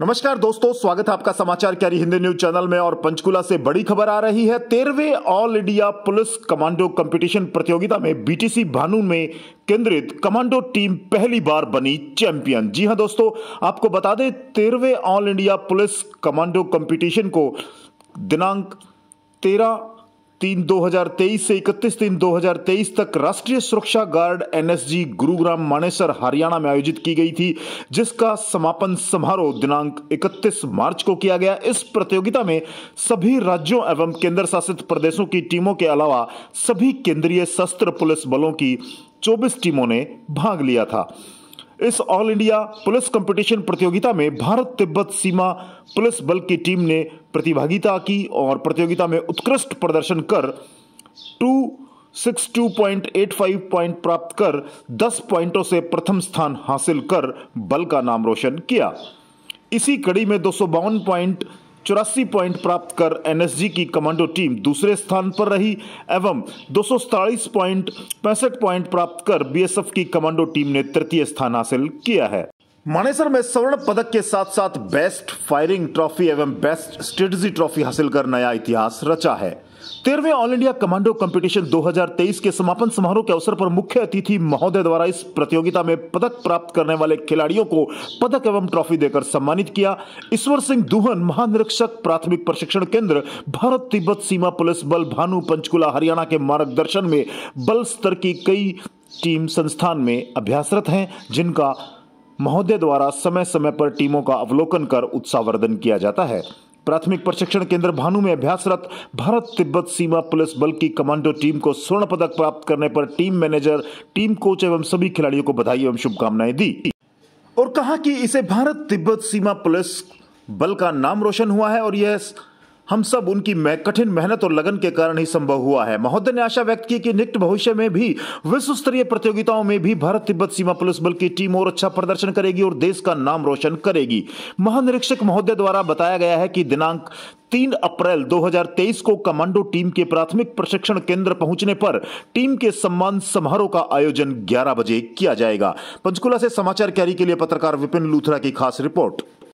नमस्कार दोस्तों स्वागत है आपका समाचार कैरी हिंदी न्यूज चैनल में और पंचकुला से बड़ी खबर आ रही है तेरहवे all India police commando competition प्रतियोगिता में बीटीसी भानु में केंद्रित कमांडो टीम पहली बार बनी चैंपियन जी हां दोस्तों आपको बता दें तेरहवे all India police commando competition को दिनांक तेरह तीन 2023 से 31 तीन 2023 तक राष्ट्रीय सुरक्षा गार्ड एनएसजी गुरुग्राम मानेसर हरियाणा में आयोजित की गई थी जिसका समापन समारोह दिनांक 31 मार्च को किया गया इस प्रतियोगिता में सभी राज्यों एवं केंद्र शासित प्रदेशों की टीमों के अलावा सभी केंद्रीय सशस्त्र पुलिस बलों की 24 टीमों ने भाग लिया था इस ऑल इंडिया पुलिस कंपटीशन प्रतियोगिता में भारत तिब्बत सीमा पुलिस बल की टीम ने प्रतिभागिता की और प्रतियोगिता में उत्कृष्ट प्रदर्शन कर two six two point eight five point प्राप्त कर दस पॉइंटों से प्रथम स्थान हासिल कर बल का नाम रोशन किया इसी कड़ी में दो सौ बावन पॉइंट चौरासी पॉइंट प्राप्त कर एनएसजी की कमांडो टीम दूसरे स्थान पर रही एवं दो पॉइंट पैंसठ पॉइंट प्राप्त कर बीएसएफ की कमांडो टीम ने तृतीय स्थान हासिल किया है मानेसर में स्वर्ण पदक के साथ साथ बेस्ट फायरिंग ट्रॉफी एवं बेस्ट स्ट्रेटजी ट्रॉफी हासिल कर नया इतिहास रचा है तेरहवें ऑल इंडिया कमांडो कंपटीशन 2023 के समापन समारोह के अवसर पर मुख्य अतिथि महोदय द्वारा इस प्रतियोगिता में पदक प्राप्त करने वाले खिलाड़ियों को पदक एवं ट्रॉफी देकर सम्मानित किया ईश्वर सिंह दुहन महानिरीक्षक प्राथमिक प्रशिक्षण केंद्र भारत तिब्बत सीमा पुलिस बल भानु पंचकुला हरियाणा के मार्गदर्शन में बल स्तर की कई टीम संस्थान में अभ्यासरत हैं जिनका महोदय द्वारा समय समय पर टीमों का अवलोकन कर उत्साहवर्धन किया जाता है प्राथमिक प्रशिक्षण केंद्र भानु में अभ्यासरत भारत तिब्बत सीमा पुलिस बल की कमांडो टीम को स्वर्ण पदक प्राप्त करने पर टीम मैनेजर टीम कोच एवं सभी खिलाड़ियों को बधाई एवं शुभकामनाएं दी और कहा कि इसे भारत तिब्बत सीमा पुलिस बल का नाम रोशन हुआ है और यह हम सब उनकी कठिन मेहनत और लगन के कारण ही संभव हुआ है महोदय ने आशा व्यक्त की कि निकट भविष्य में भी विश्व स्तरीय प्रतियोगिताओं में भी भारत तिब्बत सीमा पुलिस बल की टीम और अच्छा प्रदर्शन करेगी और देश का नाम रोशन करेगी महानिरीक्षक महोदय द्वारा बताया गया है कि दिनांक तीन अप्रैल 2023 को कमांडो टीम के प्राथमिक प्रशिक्षण केंद्र पहुंचने पर टीम के सम्मान समारोह का आयोजन 11 बजे किया जाएगा पंचकुला से समाचार कैरी के लिए पत्रकार विपिन लूथरा की खास रिपोर्ट